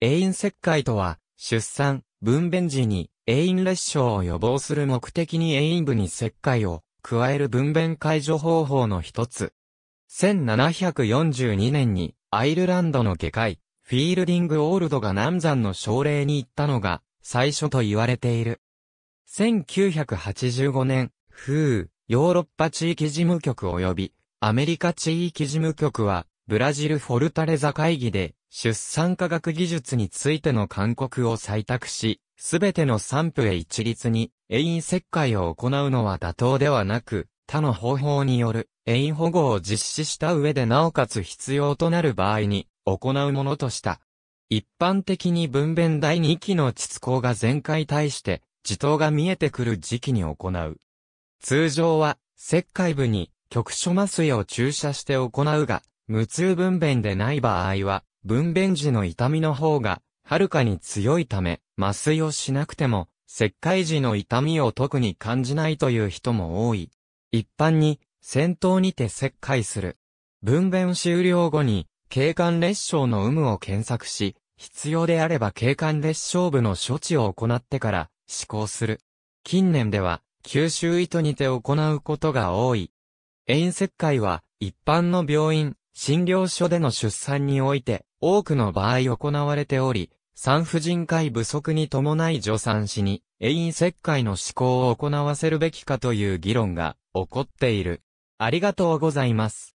永遠切開とは、出産、分娩時に永遠裂傷を予防する目的に永遠部に切開を加える分娩解除方法の一つ。1742年にアイルランドの外科医、フィールディング・オールドが南山の症例に行ったのが最初と言われている。1985年、フー、ヨーロッパ地域事務局及びアメリカ地域事務局はブラジルフォルタレザ会議で出産科学技術についての勧告を採択し、すべての産婦へ一律に、永遠切開を行うのは妥当ではなく、他の方法による永遠保護を実施した上でなおかつ必要となる場合に、行うものとした。一般的に分娩第2期の膣口が全開対して、自頭が見えてくる時期に行う。通常は、切開部に局所麻酔を注射して行うが、無痛分娩でない場合は、分娩時の痛みの方が、はるかに強いため、麻酔をしなくても、切開時の痛みを特に感じないという人も多い。一般に、先頭にて切開する。分娩終了後に、警官裂傷の有無を検索し、必要であれば警官裂傷部の処置を行ってから施行する。近年では、吸収糸にて行うことが多い。遠切開は、一般の病院、診療所での出産において、多くの場合行われており、産婦人科医不足に伴い助産師に、永遠切開の思考を行わせるべきかという議論が起こっている。ありがとうございます。